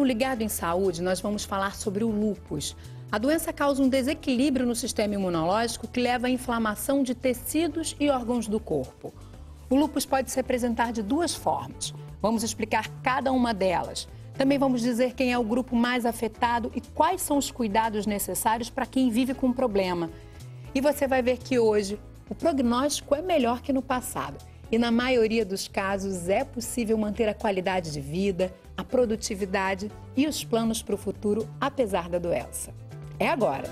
no Ligado em Saúde, nós vamos falar sobre o lúpus. A doença causa um desequilíbrio no sistema imunológico que leva à inflamação de tecidos e órgãos do corpo. O lúpus pode se apresentar de duas formas. Vamos explicar cada uma delas. Também vamos dizer quem é o grupo mais afetado e quais são os cuidados necessários para quem vive com o problema. E você vai ver que hoje o prognóstico é melhor que no passado. E na maioria dos casos é possível manter a qualidade de vida, a produtividade e os planos para o futuro, apesar da doença. É agora!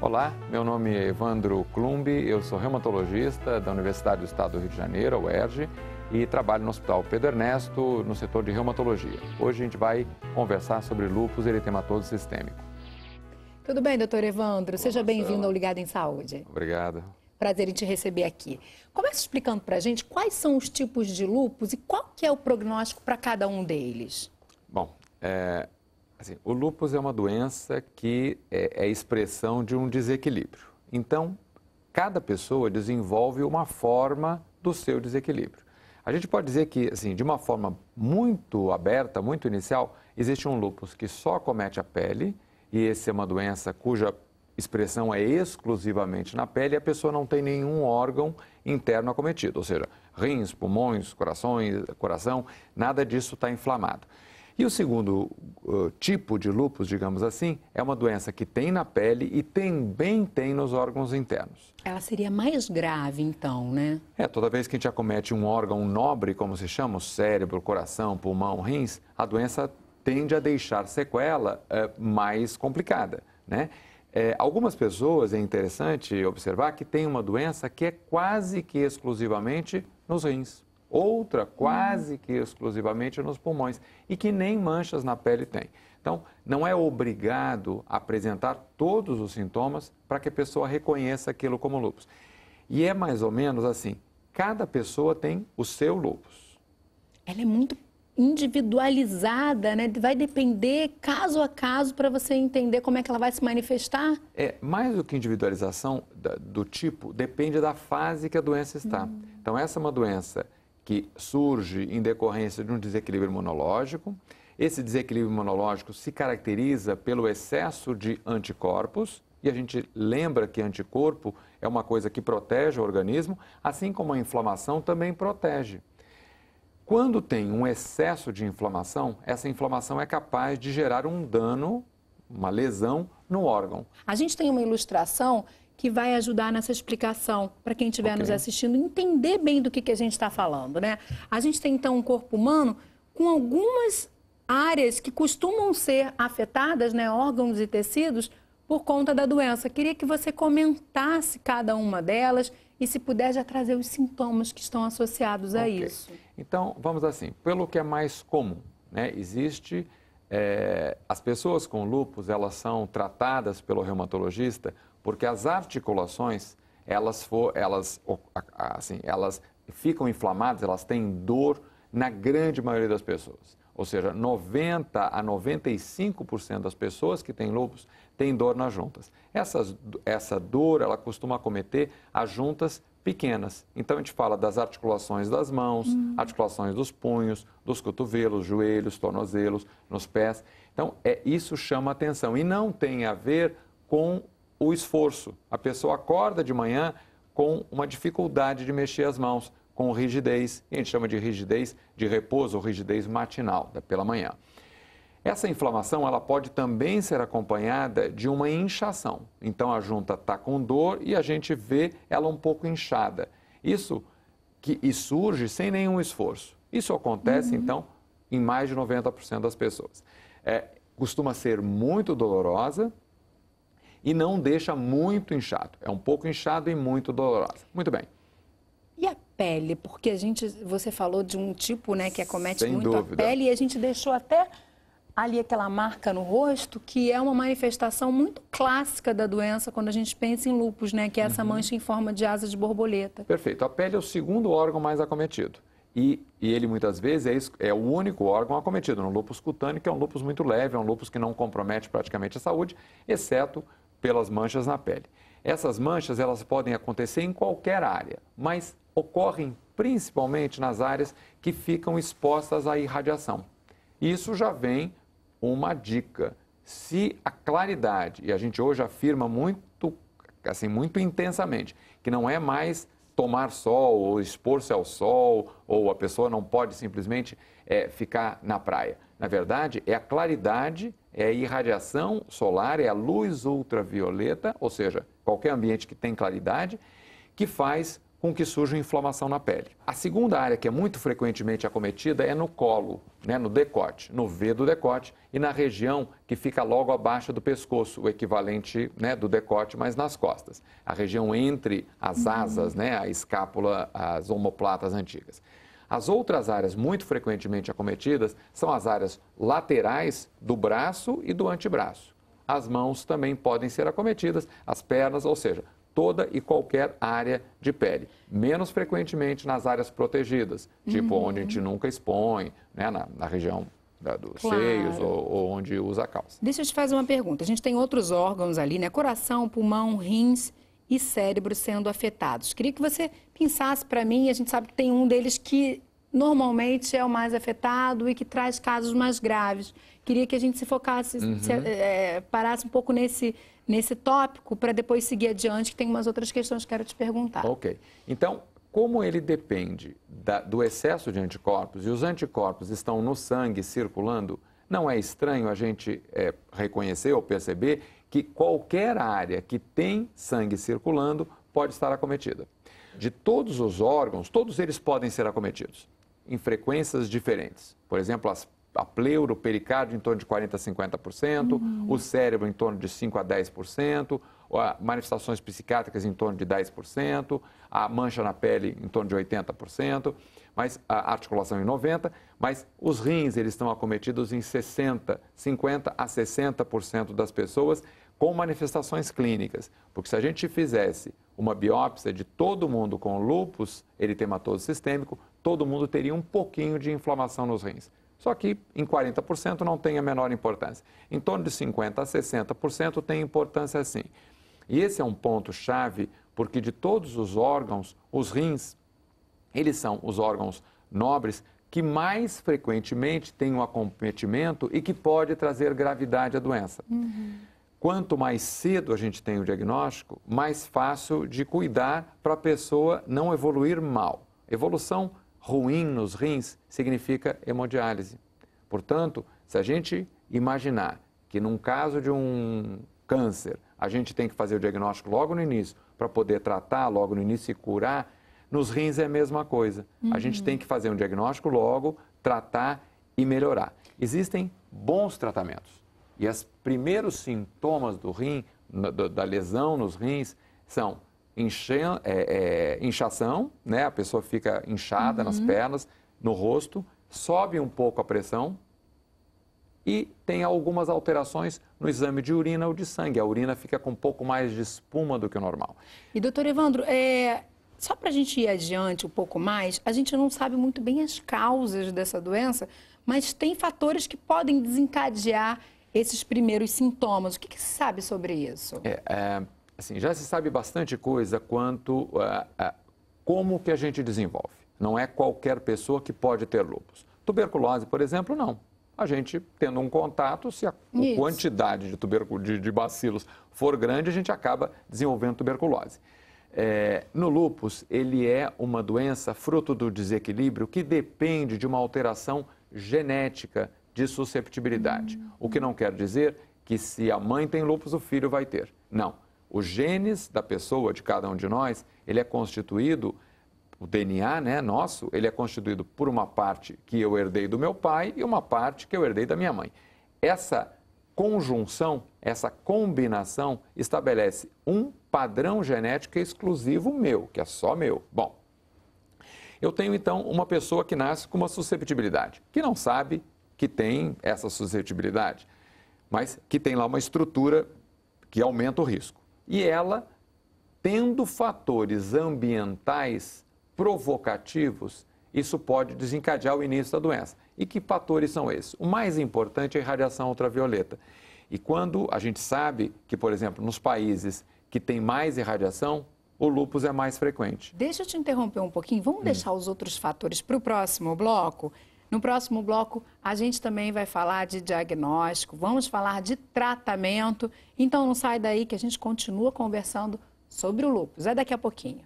Olá, meu nome é Evandro Klumbi, eu sou reumatologista da Universidade do Estado do Rio de Janeiro, UERJ, e trabalho no Hospital Pedro Ernesto, no setor de reumatologia. Hoje a gente vai conversar sobre lúpus eritematoso sistêmico. Tudo bem, doutor Evandro? Olá, Seja bem-vindo ao Ligado em Saúde. Obrigado. Prazer em te receber aqui. Começa explicando para a gente quais são os tipos de lupus e qual que é o prognóstico para cada um deles. Bom, é, assim, o lupus é uma doença que é, é expressão de um desequilíbrio. Então, cada pessoa desenvolve uma forma do seu desequilíbrio. A gente pode dizer que, assim, de uma forma muito aberta, muito inicial, existe um lupus que só comete a pele, e esse é uma doença cuja expressão é exclusivamente na pele e a pessoa não tem nenhum órgão interno acometido, ou seja, rins, pulmões, corações, coração, nada disso está inflamado. E o segundo uh, tipo de lupus, digamos assim, é uma doença que tem na pele e também tem nos órgãos internos. Ela seria mais grave, então, né? É, toda vez que a gente acomete um órgão nobre, como se chama, o cérebro, coração, pulmão, rins, a doença tende a deixar sequela uh, mais complicada, né? É, algumas pessoas, é interessante observar, que tem uma doença que é quase que exclusivamente nos rins, outra quase hum. que exclusivamente nos pulmões e que nem manchas na pele tem. Então, não é obrigado apresentar todos os sintomas para que a pessoa reconheça aquilo como lúpus. E é mais ou menos assim, cada pessoa tem o seu lúpus. Ela é muito individualizada, né? Vai depender caso a caso para você entender como é que ela vai se manifestar? É, mais do que individualização do tipo, depende da fase que a doença está. Hum. Então, essa é uma doença que surge em decorrência de um desequilíbrio imunológico. Esse desequilíbrio imunológico se caracteriza pelo excesso de anticorpos, e a gente lembra que anticorpo é uma coisa que protege o organismo, assim como a inflamação também protege. Quando tem um excesso de inflamação, essa inflamação é capaz de gerar um dano, uma lesão no órgão. A gente tem uma ilustração que vai ajudar nessa explicação para quem estiver okay. nos assistindo entender bem do que, que a gente está falando, né? A gente tem então um corpo humano com algumas áreas que costumam ser afetadas, né, órgãos e tecidos, por conta da doença. Queria que você comentasse cada uma delas e, se puder, já trazer os sintomas que estão associados a okay. isso. Então, vamos assim, pelo que é mais comum, né? Existe, é, as pessoas com lupus, elas são tratadas pelo reumatologista porque as articulações, elas, for, elas, assim, elas ficam inflamadas, elas têm dor na grande maioria das pessoas. Ou seja, 90 a 95% das pessoas que têm lupus, tem dor nas juntas. Essas, essa dor, ela costuma acometer as juntas pequenas. Então, a gente fala das articulações das mãos, uhum. articulações dos punhos, dos cotovelos, joelhos, tornozelos, nos pés. Então, é, isso chama atenção e não tem a ver com o esforço. A pessoa acorda de manhã com uma dificuldade de mexer as mãos, com rigidez, e a gente chama de rigidez de repouso ou rigidez matinal, pela manhã. Essa inflamação ela pode também ser acompanhada de uma inchação. Então a junta está com dor e a gente vê ela um pouco inchada. Isso que e surge sem nenhum esforço. Isso acontece uhum. então em mais de 90% das pessoas. É, costuma ser muito dolorosa e não deixa muito inchado. É um pouco inchado e muito dolorosa. Muito bem. E a pele? Porque a gente, você falou de um tipo, né, que acomete Sem muito dúvida. a pele e a gente deixou até ali aquela marca no rosto, que é uma manifestação muito clássica da doença quando a gente pensa em lupus, né? Que é essa uhum. mancha em forma de asa de borboleta. Perfeito. A pele é o segundo órgão mais acometido. E, e ele muitas vezes é, é, o único órgão acometido no lupus cutâneo, que é um lupus muito leve, é um lupus que não compromete praticamente a saúde, exceto pelas manchas na pele. Essas manchas elas podem acontecer em qualquer área, mas ocorrem principalmente nas áreas que ficam expostas à irradiação. Isso já vem uma dica. Se a claridade, e a gente hoje afirma muito, assim, muito intensamente, que não é mais tomar sol ou expor-se ao sol, ou a pessoa não pode simplesmente é, ficar na praia. Na verdade, é a claridade, é a irradiação solar, é a luz ultravioleta, ou seja, qualquer ambiente que tem claridade, que faz com que surja inflamação na pele. A segunda área que é muito frequentemente acometida é no colo, né, no decote, no V do decote e na região que fica logo abaixo do pescoço, o equivalente né, do decote, mas nas costas. A região entre as uhum. asas, né, a escápula, as omoplatas antigas. As outras áreas muito frequentemente acometidas são as áreas laterais do braço e do antebraço. As mãos também podem ser acometidas, as pernas, ou seja, toda e qualquer área de pele. Menos frequentemente nas áreas protegidas, tipo uhum. onde a gente nunca expõe, né, na, na região da, dos claro. seios ou, ou, onde usa calça. Deixa eu te fazer uma pergunta. A gente tem outros órgãos ali, né? Coração, pulmão, rins e cérebro sendo afetados. Queria que você pensasse para mim, a gente sabe que tem um deles que normalmente é o mais afetado e que traz casos mais graves. Queria que a gente se focasse, uhum. se, eh, é, parasse um pouco nesse, nesse tópico para depois seguir adiante, que tem umas outras questões que quero te perguntar. Ok. Então, como ele depende da, do excesso de anticorpos e os anticorpos estão no sangue circulando, não é estranho a gente é, reconhecer ou perceber que qualquer área que tem sangue circulando pode estar acometida. De todos os órgãos, todos eles podem ser acometidos em frequências diferentes. Por exemplo, as, a pleura, o pericárdio em torno de 40% a 50%, uhum. o cérebro em torno de 5% a 10%, a, manifestações psiquiátricas em torno de 10%, a mancha na pele em torno de 80%, mas a articulação em 90%, mas os rins eles estão acometidos em 60%, 50% a 60% das pessoas com manifestações clínicas. Porque se a gente fizesse uma biópsia de todo mundo com lupus eritematoso sistêmico, todo mundo teria um pouquinho de inflamação nos rins. Só que em 40% não tem a menor importância. Em torno de 50% a 60% tem importância sim. E esse é um ponto chave, porque de todos os órgãos, os rins, eles são os órgãos nobres que mais frequentemente têm um acometimento e que pode trazer gravidade à doença. Uhum quanto mais cedo a gente tem o diagnóstico, mais fácil de cuidar para a pessoa não evoluir mal. Evolução ruim nos rins significa hemodiálise. Portanto, se a gente imaginar que num caso de um câncer, a gente tem que fazer o diagnóstico logo no início para poder tratar logo no início e curar, nos rins é a mesma coisa. Uhum. A gente uhum. tem que fazer um diagnóstico logo, tratar e melhorar. Existem bons tratamentos. E os primeiros sintomas do rim, da lesão nos rins, são incha, é, é, inchação, né? A pessoa fica inchada uhum. nas pernas, no rosto, sobe um pouco a pressão e tem algumas alterações no exame de urina ou de sangue. A urina fica com um pouco mais de espuma do que o normal. E, doutor Evandro, é, só para a gente ir adiante um pouco mais, a gente não sabe muito bem as causas dessa doença, mas tem fatores que podem desencadear esses primeiros sintomas. O que, que se sabe sobre isso? É, é, assim, já se sabe bastante coisa quanto a, a como que a gente desenvolve. Não é qualquer pessoa que pode ter lúpus. Tuberculose, por exemplo, não. A gente, tendo um contato, se a isso. quantidade de, tubercul... de, de bacilos for grande, a gente acaba desenvolvendo tuberculose. É, no lupus, ele é uma doença fruto do desequilíbrio que depende de uma alteração genética de susceptibilidade. O que não quer dizer que se a mãe tem lupus, o filho vai ter. Não. O genes da pessoa, de cada um de nós, ele é constituído, o DNA né, nosso, ele é constituído por uma parte que eu herdei do meu pai e uma parte que eu herdei da minha mãe. Essa conjunção, essa combinação estabelece um padrão genético exclusivo meu, que é só meu. Bom, eu tenho então uma pessoa que nasce com uma susceptibilidade, que não sabe que tem essa suscetibilidade, mas que tem lá uma estrutura que aumenta o risco. E ela, tendo fatores ambientais provocativos, isso pode desencadear o início da doença. E que fatores são esses? O mais importante é a radiação ultravioleta. E quando a gente sabe que, por exemplo, nos países que tem mais irradiação, o lúpus é mais frequente. Deixa eu te interromper um pouquinho. Vamos hum. deixar os outros fatores para o próximo bloco? No próximo bloco, a gente também vai falar de diagnóstico, vamos falar de tratamento. Então não sai daí que a gente continua conversando sobre o lúpus. É daqui a pouquinho.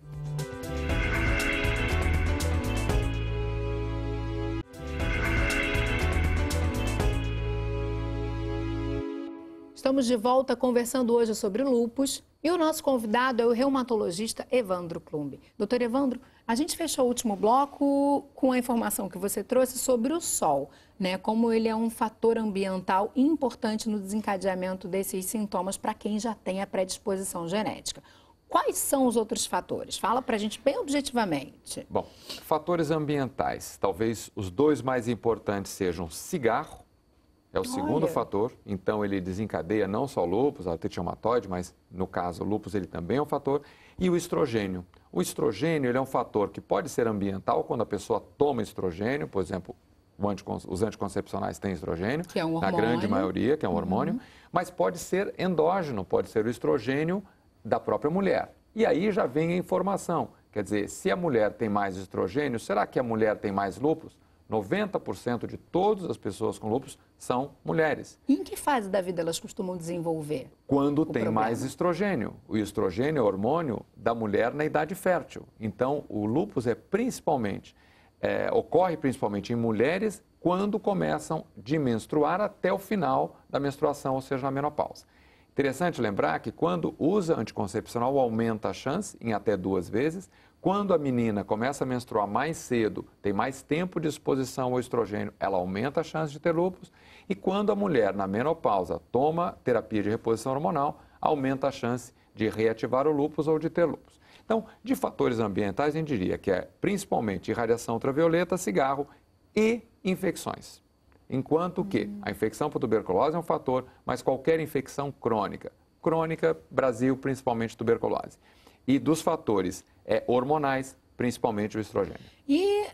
Estamos de volta conversando hoje sobre lupus e o nosso convidado é o reumatologista Evandro Klumbi. Doutor Evandro, a gente fechou o último bloco com a informação que você trouxe sobre o sol, né? Como ele é um fator ambiental importante no desencadeamento desses sintomas para quem já tem a predisposição genética. Quais são os outros fatores? Fala para a gente bem objetivamente. Bom, fatores ambientais. Talvez os dois mais importantes sejam cigarro é o Olha. segundo fator, então ele desencadeia não só o lúpus, a artrite mas no caso o lúpus ele também é um fator. E o estrogênio. O estrogênio ele é um fator que pode ser ambiental quando a pessoa toma estrogênio, por exemplo, os anticoncepcionais têm estrogênio, que é um hormônio. na grande maioria, que é um uhum. hormônio, uhum. mas pode ser endógeno, pode ser o estrogênio da própria mulher. E aí já vem a informação. Quer dizer, se a mulher tem mais estrogênio, será que a mulher tem mais lúpus? 90% de todas as pessoas com lúpus são mulheres. E em que fase da vida elas costumam desenvolver? Quando tem problema? mais estrogênio. O estrogênio é o hormônio da mulher na idade fértil. Então, o lúpus é principalmente, é, ocorre principalmente em mulheres quando começam de menstruar até o final da menstruação, ou seja, na menopausa. Interessante lembrar que quando usa anticoncepcional aumenta a chance em até duas vezes, quando a menina começa a menstruar mais cedo, tem mais tempo de exposição ao estrogênio, ela aumenta a chance de ter lúpus. E quando a mulher, na menopausa, toma terapia de reposição hormonal, aumenta a chance de reativar o lúpus ou de ter lúpus. Então, de fatores ambientais, a gente diria que é principalmente irradiação ultravioleta, cigarro e infecções. Enquanto que a infecção por tuberculose é um fator, mas qualquer infecção crônica. Crônica, Brasil, principalmente tuberculose e dos fatores é, hormonais, principalmente o estrogênio. E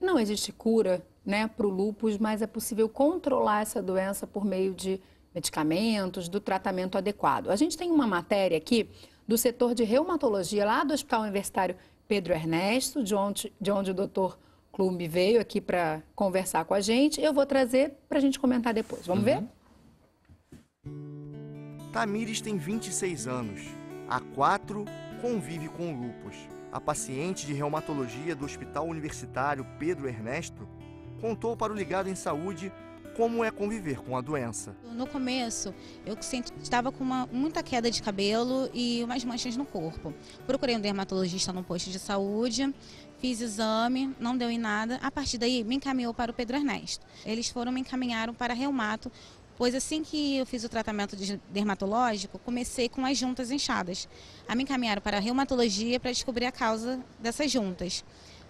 não existe cura né, para o lúpus, mas é possível controlar essa doença por meio de medicamentos, do tratamento adequado. A gente tem uma matéria aqui do setor de reumatologia lá do Hospital Universitário Pedro Ernesto, de onde, de onde o doutor Clube veio aqui para conversar com a gente. Eu vou trazer para a gente comentar depois. Vamos uhum. ver? Tamires tem 26 anos. Há quatro convive com lupus. A paciente de reumatologia do Hospital Universitário Pedro Ernesto contou para o Ligado em Saúde como é conviver com a doença. No começo, eu estava com uma, muita queda de cabelo e umas manchas no corpo. Procurei um dermatologista no posto de saúde, fiz exame, não deu em nada. A partir daí, me encaminhou para o Pedro Ernesto. Eles foram me encaminharam para reumato, Pois assim que eu fiz o tratamento de dermatológico, comecei com as juntas inchadas. A me encaminharam para a reumatologia para descobrir a causa dessas juntas.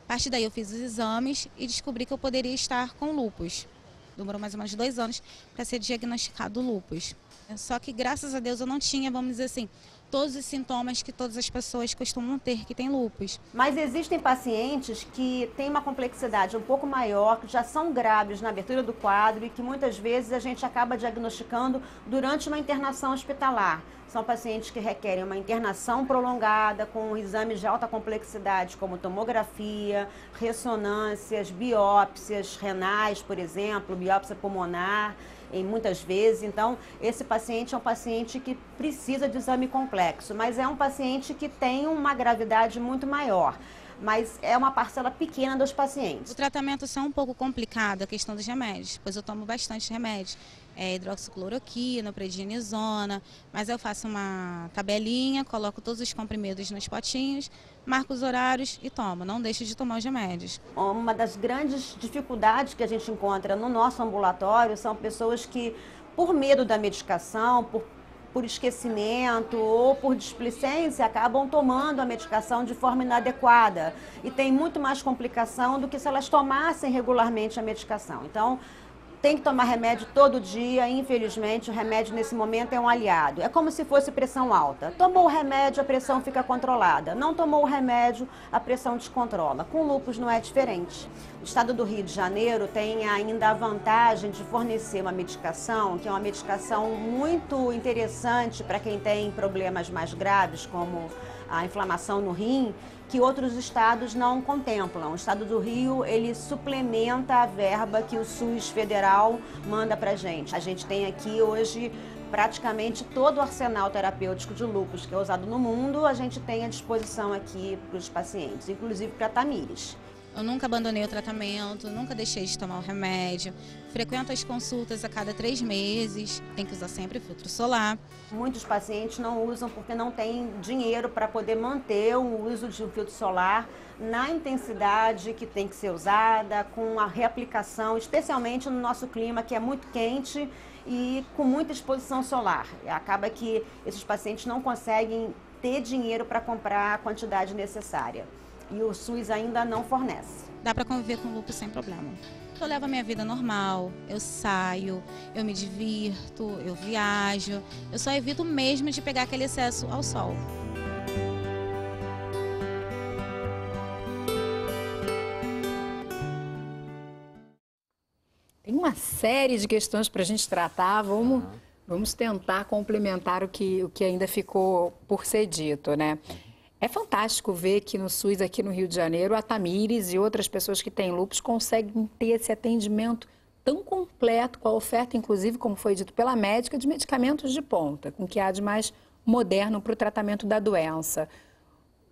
A partir daí eu fiz os exames e descobri que eu poderia estar com lupus. Demorou mais ou menos dois anos para ser diagnosticado lupus. Só que graças a Deus eu não tinha, vamos dizer assim, todos os sintomas que todas as pessoas costumam ter que têm lupus. Mas existem pacientes que têm uma complexidade um pouco maior, que já são graves na abertura do quadro e que muitas vezes a gente acaba diagnosticando durante uma internação hospitalar. São pacientes que requerem uma internação prolongada com exames de alta complexidade, como tomografia, ressonâncias, biópsias renais, por exemplo, biópsia pulmonar, em muitas vezes. Então, esse paciente é um paciente que precisa de exame complexo, mas é um paciente que tem uma gravidade muito maior mas é uma parcela pequena dos pacientes. O tratamento é um pouco complicado, a questão dos remédios, pois eu tomo bastante remédio é, hidroxicloroquina, prednisona, mas eu faço uma tabelinha, coloco todos os comprimidos nos potinhos, marco os horários e tomo, não deixo de tomar os remédios. Uma das grandes dificuldades que a gente encontra no nosso ambulatório são pessoas que, por medo da medicação, por por esquecimento ou por displicência acabam tomando a medicação de forma inadequada e tem muito mais complicação do que se elas tomassem regularmente a medicação. Então, tem que tomar remédio todo dia, infelizmente o remédio nesse momento é um aliado. É como se fosse pressão alta. Tomou o remédio, a pressão fica controlada. Não tomou o remédio, a pressão descontrola. Com lupus não é diferente. O estado do Rio de Janeiro tem ainda a vantagem de fornecer uma medicação, que é uma medicação muito interessante para quem tem problemas mais graves, como a inflamação no rim, que outros estados não contemplam. O estado do Rio, ele suplementa a verba que o SUS federal manda para gente. A gente tem aqui hoje praticamente todo o arsenal terapêutico de lúpus que é usado no mundo, a gente tem à disposição aqui para os pacientes, inclusive para Tamires. Eu nunca abandonei o tratamento, nunca deixei de tomar o remédio. Frequento as consultas a cada três meses, tem que usar sempre filtro solar. Muitos pacientes não usam porque não têm dinheiro para poder manter o uso de um filtro solar na intensidade que tem que ser usada, com a reaplicação, especialmente no nosso clima que é muito quente e com muita exposição solar. Acaba que esses pacientes não conseguem ter dinheiro para comprar a quantidade necessária e o SUS ainda não fornece. Dá para conviver com o sem problema. Eu levo a minha vida normal, eu saio, eu me divirto, eu viajo. Eu só evito mesmo de pegar aquele excesso ao sol. Tem uma série de questões para a gente tratar. Vamos, vamos tentar complementar o que, o que ainda ficou por ser dito, né? É fantástico ver que no SUS, aqui no Rio de Janeiro, a Tamires e outras pessoas que têm lupus conseguem ter esse atendimento tão completo, com a oferta, inclusive, como foi dito pela médica, de medicamentos de ponta, com o que há de mais moderno para o tratamento da doença.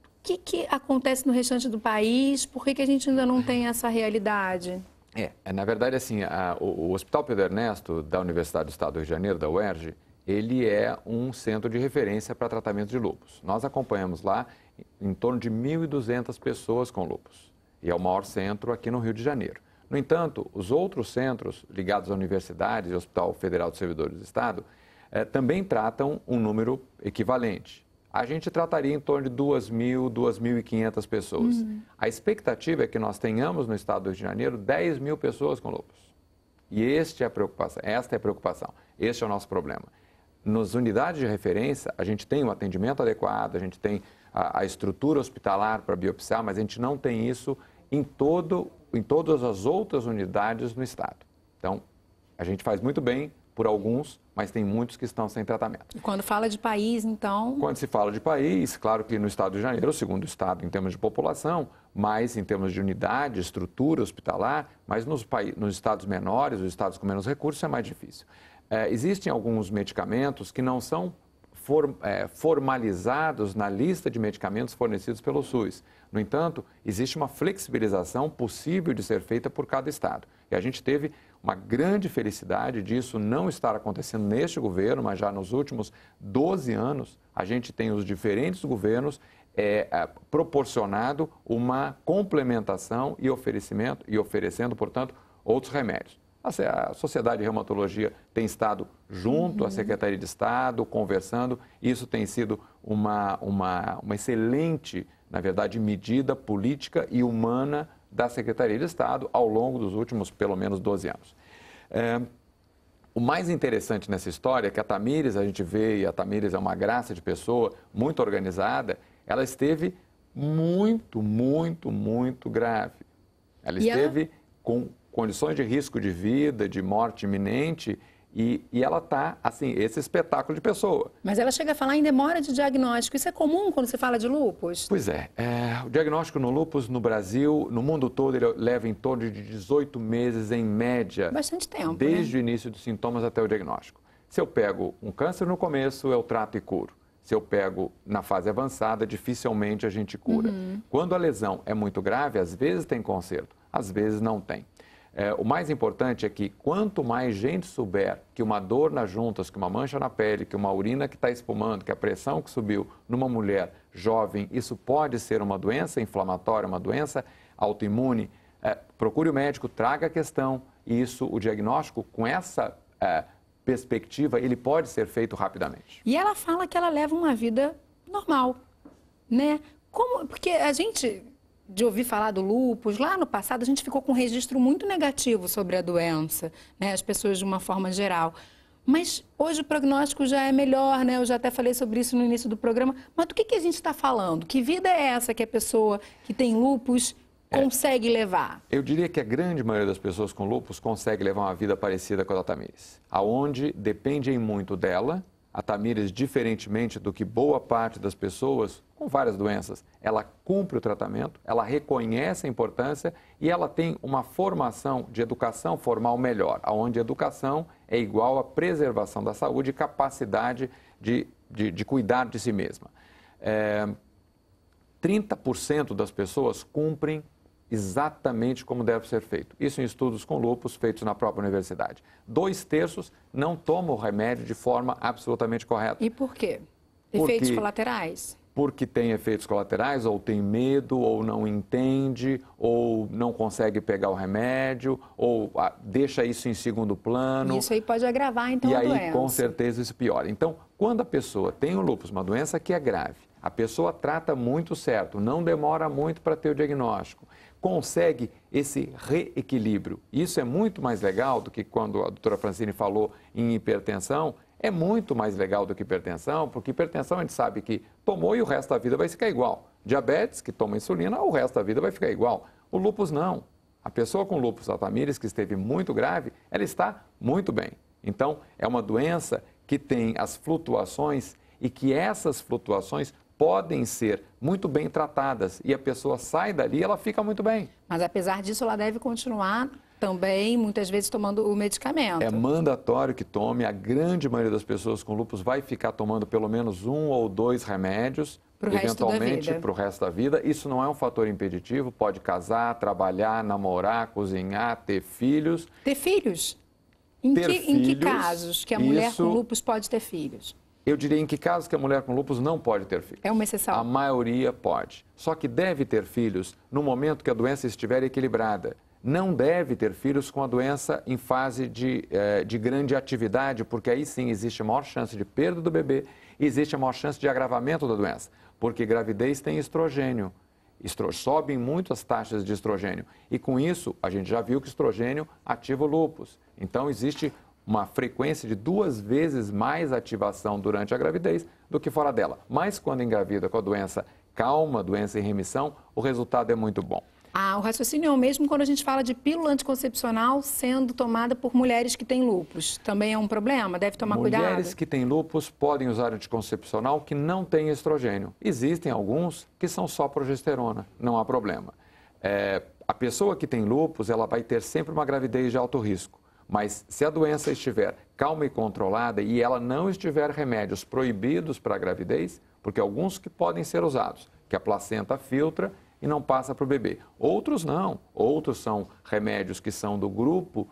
O que, que acontece no restante do país? Por que, que a gente ainda não tem essa realidade? É, na verdade, assim, a, o, o, Hospital Pedro Ernesto, da Universidade do Estado do Rio de Janeiro, da UERJ, ele é um centro de referência para tratamento de lupus. Nós acompanhamos lá em torno de 1.200 pessoas com lupus e é o maior centro aqui no Rio de Janeiro. No entanto, os outros centros ligados à universidades e Hospital Federal dos Servidores do Estado eh, também tratam um número equivalente. A gente trataria em torno de 2.000, 2.500 pessoas. Uhum. A expectativa é que nós tenhamos no estado do Rio de Janeiro 10 mil pessoas com lupus. E este é a preocupação, esta é a preocupação, este é o nosso problema nas unidades de referência, a gente tem o um atendimento adequado, a gente tem a, a estrutura hospitalar para biopsiar, mas a gente não tem isso em, todo, em todas as outras unidades no Estado. Então, a gente faz muito bem por alguns, mas tem muitos que estão sem tratamento. E quando fala de país, então? Quando se fala de país, claro que no estado de Janeiro, o segundo estado em termos de população, mais em termos de unidade, estrutura hospitalar, mas nos, nos estados menores, os estados com menos recursos, é mais difícil. É, existem alguns medicamentos que não são for, é, formalizados na lista de medicamentos fornecidos pelo SUS. No entanto, existe uma flexibilização possível de ser feita por cada estado. E a gente teve uma grande felicidade disso não estar acontecendo neste governo, mas já nos últimos 12 anos, a gente tem os diferentes governos é, é, proporcionado uma complementação e oferecimento e oferecendo, portanto, outros remédios. A Sociedade de Reumatologia tem estado junto uhum. à Secretaria de Estado, conversando. Isso tem sido uma, uma, uma excelente, na verdade, medida política e humana da Secretaria de Estado ao longo dos últimos, pelo menos, 12 anos. É, o mais interessante nessa história é que a Tamires, a gente vê, e a Tamires é uma graça de pessoa, muito organizada, ela esteve muito, muito, muito grave. Ela esteve com condições de risco de vida, de morte iminente, e, e, ela está assim, esse espetáculo de pessoa. Mas ela chega a falar em demora de diagnóstico. Isso é comum quando se fala de lupus? Pois é. é o diagnóstico no lupus no Brasil, no mundo todo, ele leva em torno de 18 meses em média. Bastante tempo. Né? Desde né? o início dos sintomas até o diagnóstico. Se eu pego um câncer no começo, eu trato e curo. Se eu pego na fase avançada, dificilmente a gente cura. Uhum. Quando a lesão é muito grave, às vezes tem conserto, às vezes não tem. É, o mais importante é que quanto mais gente souber que uma dor nas juntas, que uma mancha na pele, que uma urina que está espumando, que a pressão que subiu numa mulher jovem, isso pode ser uma doença inflamatória, uma doença autoimune, é, procure o médico, traga a questão e isso, o diagnóstico com essa é, perspectiva, ele pode ser feito rapidamente. E ela fala que ela leva uma vida normal, né? Como, porque a gente de ouvir falar do lúpus, lá no passado a gente ficou com um registro muito negativo sobre a doença, né? as pessoas de uma forma geral. Mas hoje o prognóstico já é melhor, né? Eu já até falei sobre isso no início do programa. Mas do que, que a gente está falando? Que vida é essa que a pessoa que tem lúpus é. consegue levar? Eu diria que a grande maioria das pessoas com lúpus consegue levar uma vida parecida com a da Tamires, aonde dependem muito dela a Tamires, diferentemente do que boa parte das pessoas com várias doenças, ela cumpre o tratamento, ela reconhece a importância e ela tem uma formação de educação formal melhor, onde educação é igual à preservação da saúde e capacidade de, de, de cuidar de si mesma. É, eh, 30% das pessoas cumprem exatamente como deve ser feito. Isso em estudos com lupus feitos na própria universidade. Dois terços não tomam o remédio de forma absolutamente correta. E por quê? Efeitos porque, colaterais? Porque tem efeitos colaterais, ou tem medo, ou não entende, ou não consegue pegar o remédio, ou ah, deixa isso em segundo plano. Isso aí pode agravar, então, e a aí, doença. E aí, com certeza, isso piora. Então, quando a pessoa tem o lupus, uma doença que é grave, a pessoa trata muito certo, não demora muito para ter o diagnóstico consegue esse reequilíbrio. Isso é muito mais legal do que quando a doutora Francine falou em hipertensão, é muito mais legal do que hipertensão, porque hipertensão a gente sabe que tomou e o resto da vida vai ficar igual. Diabetes, que toma insulina, o resto da vida vai ficar igual. O lupus não. A pessoa com lupus altamires, que esteve muito grave, ela está muito bem. Então, é uma doença que tem as flutuações e que essas flutuações podem ser muito bem tratadas e a pessoa sai dali, ela fica muito bem. Mas apesar disso, ela deve continuar também, muitas vezes, tomando o medicamento. É mandatório que tome. A grande maioria das pessoas com lúpus vai ficar tomando pelo menos um ou dois remédios, pro eventualmente, para o resto da vida. Isso não é um fator impeditivo. Pode casar, trabalhar, namorar, cozinhar, ter filhos. Ter filhos? Em, ter que, filhos, em que casos que a mulher isso... com lúpus pode ter filhos? Eu diria em que casos que a mulher com lupus não pode ter filhos. É uma exceção. A maioria pode. Só que deve ter filhos no momento que a doença estiver equilibrada. Não deve ter filhos com a doença em fase de, eh, de grande atividade, porque aí sim existe maior chance de perda do bebê e existe maior chance de agravamento da doença. Porque gravidez tem estrogênio. Estro... Sobem muito as taxas de estrogênio. E com isso, a gente já viu que estrogênio ativa o lúpus. Então, existe uma frequência de duas vezes mais ativação durante a gravidez do que fora dela. Mas quando engravida com a doença calma, doença em remissão, o resultado é muito bom. Ah, o raciocínio é o mesmo quando a gente fala de pílula anticoncepcional sendo tomada por mulheres que têm lupus. Também é um problema? Deve tomar mulheres cuidado? Mulheres que têm lupus podem usar anticoncepcional que não tem estrogênio. Existem alguns que são só progesterona, não há problema. É, a pessoa que tem lupus, ela vai ter sempre uma gravidez de alto risco. Mas se a doença estiver calma e controlada e ela não estiver remédios proibidos para a gravidez, porque alguns que podem ser usados, que a placenta filtra e não passa para o bebê. Outros não, outros são remédios que são do grupo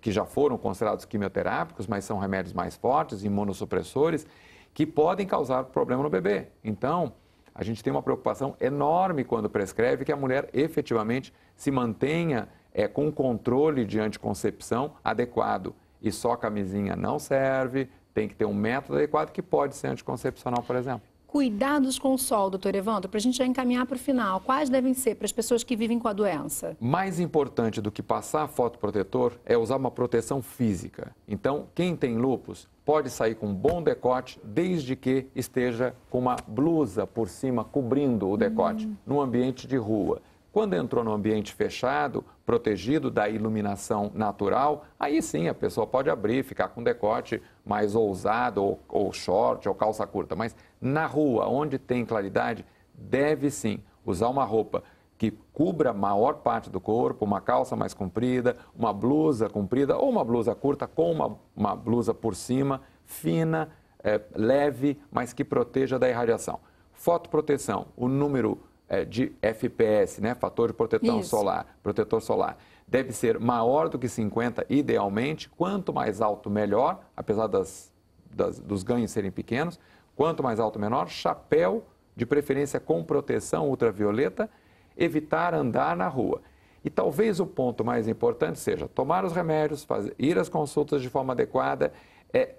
que já foram considerados quimioterápicos, mas são remédios mais fortes, imunossupressores, que podem causar problema no bebê. Então, a gente tem uma preocupação enorme quando prescreve que a mulher efetivamente se mantenha é, com controle de anticoncepção adequado. E só camisinha não serve, tem que ter um método adequado que pode ser anticoncepcional, por exemplo. Cuidados com o sol, doutor Evandro, para a gente já encaminhar para o final. Quais devem ser para as pessoas que vivem com a doença? Mais importante do que passar fotoprotetor é usar uma proteção física. Então, quem tem lupus pode sair com um bom decote, desde que esteja com uma blusa por cima cobrindo o decote, hum. num ambiente de rua. Quando entrou no ambiente fechado, protegido da iluminação natural, aí sim a pessoa pode abrir, ficar com decote mais ousado, ou, ou short, ou calça curta. Mas na rua, onde tem claridade, deve sim usar uma roupa que cubra a maior parte do corpo, uma calça mais comprida, uma blusa comprida ou uma blusa curta com uma, uma blusa por cima, fina, é, leve, mas que proteja da irradiação. Fotoproteção, o número é, de FPS, né? fator de proteção Isso. solar, protetor solar, deve ser maior do que 50, idealmente. Quanto mais alto, melhor, apesar das, das, dos ganhos serem pequenos. Quanto mais alto, menor. Chapéu, de preferência com proteção ultravioleta. Evitar andar na rua. E talvez o ponto mais importante seja tomar os remédios, fazer, ir às consultas de forma adequada, é,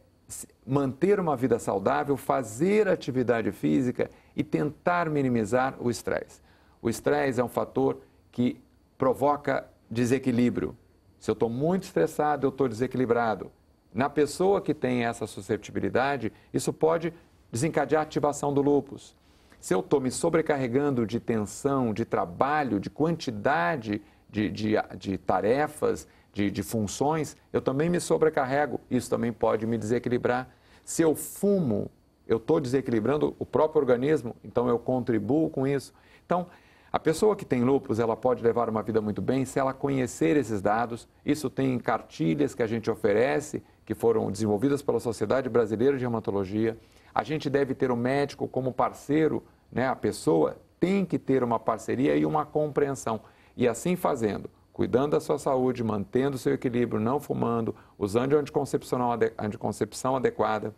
manter uma vida saudável, fazer atividade física e tentar minimizar o estresse. O estresse é um fator que provoca desequilíbrio. Se eu estou muito estressado, eu estou desequilibrado. Na pessoa que tem essa susceptibilidade, isso pode desencadear a ativação do lupus. Se eu estou me sobrecarregando de tensão, de trabalho, de quantidade de, de, de tarefas, de, de funções, eu também me sobrecarrego. Isso também pode me desequilibrar. Se eu fumo, eu estou desequilibrando o próprio organismo, então eu contribuo com isso. Então, a pessoa que tem lupus, ela pode levar uma vida muito bem se ela conhecer esses dados. Isso tem cartilhas que a gente oferece, que foram desenvolvidas pela Sociedade Brasileira de Hematologia. A gente deve ter o um médico como parceiro, né? A pessoa tem que ter uma parceria e uma compreensão. E assim fazendo, cuidando da sua saúde, mantendo seu equilíbrio, não fumando, usando anticoncepcional, anticoncepção adequada,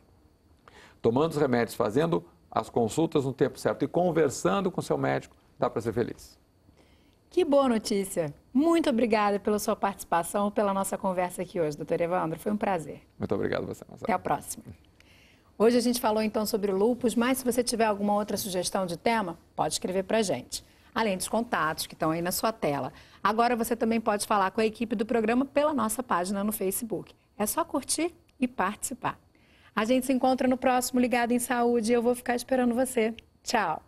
tomando os remédios, fazendo as consultas no tempo certo e conversando com seu médico, dá para ser feliz. Que boa notícia. Muito obrigada pela sua participação, pela nossa conversa aqui hoje, doutor Evandro. Foi um prazer. Muito obrigado você, Marcelo. Até a próxima. Hoje a gente falou então sobre lupus, mas se você tiver alguma outra sugestão de tema, pode escrever para a gente. Além dos contatos que estão aí na sua tela. Agora você também pode falar com a equipe do programa pela nossa página no Facebook. É só curtir e participar. A gente se encontra no próximo Ligado em Saúde. Eu vou ficar esperando você. Tchau.